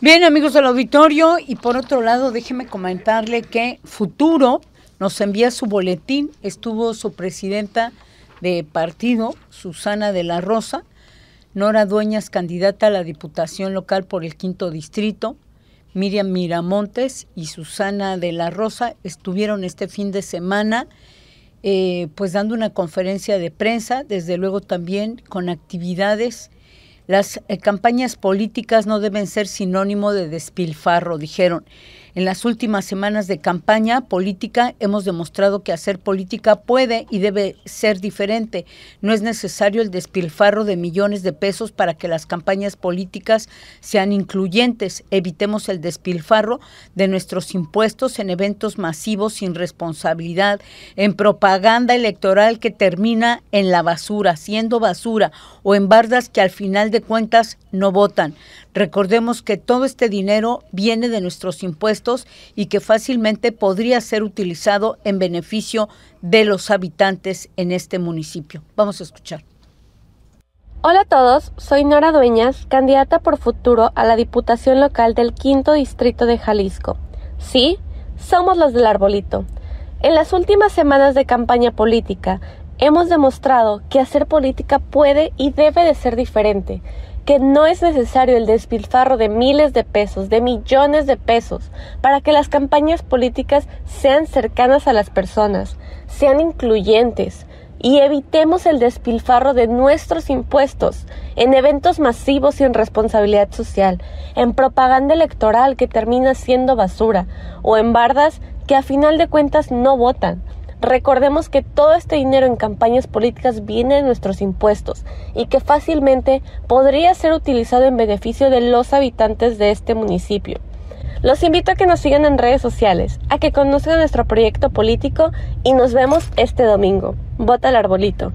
Bien, amigos del auditorio, y por otro lado, déjeme comentarle que Futuro nos envía su boletín. Estuvo su presidenta de partido, Susana de la Rosa, Nora Dueñas, candidata a la Diputación Local por el Quinto Distrito, Miriam Miramontes y Susana de la Rosa estuvieron este fin de semana eh, pues dando una conferencia de prensa, desde luego también con actividades las eh, campañas políticas no deben ser sinónimo de despilfarro, dijeron. En las últimas semanas de campaña política hemos demostrado que hacer política puede y debe ser diferente. No es necesario el despilfarro de millones de pesos para que las campañas políticas sean incluyentes. Evitemos el despilfarro de nuestros impuestos en eventos masivos sin responsabilidad, en propaganda electoral que termina en la basura, siendo basura, o en bardas que al final de cuentas no votan. Recordemos que todo este dinero viene de nuestros impuestos y que fácilmente podría ser utilizado en beneficio de los habitantes en este municipio. Vamos a escuchar. Hola a todos, soy Nora Dueñas, candidata por futuro a la Diputación Local del Quinto Distrito de Jalisco. Sí, somos los del arbolito. En las últimas semanas de campaña política, hemos demostrado que hacer política puede y debe de ser diferente, que no es necesario el despilfarro de miles de pesos, de millones de pesos, para que las campañas políticas sean cercanas a las personas, sean incluyentes, y evitemos el despilfarro de nuestros impuestos en eventos masivos sin responsabilidad social, en propaganda electoral que termina siendo basura o en bardas que a final de cuentas no votan. Recordemos que todo este dinero en campañas políticas viene de nuestros impuestos y que fácilmente podría ser utilizado en beneficio de los habitantes de este municipio. Los invito a que nos sigan en redes sociales, a que conozcan nuestro proyecto político y nos vemos este domingo. Vota el arbolito.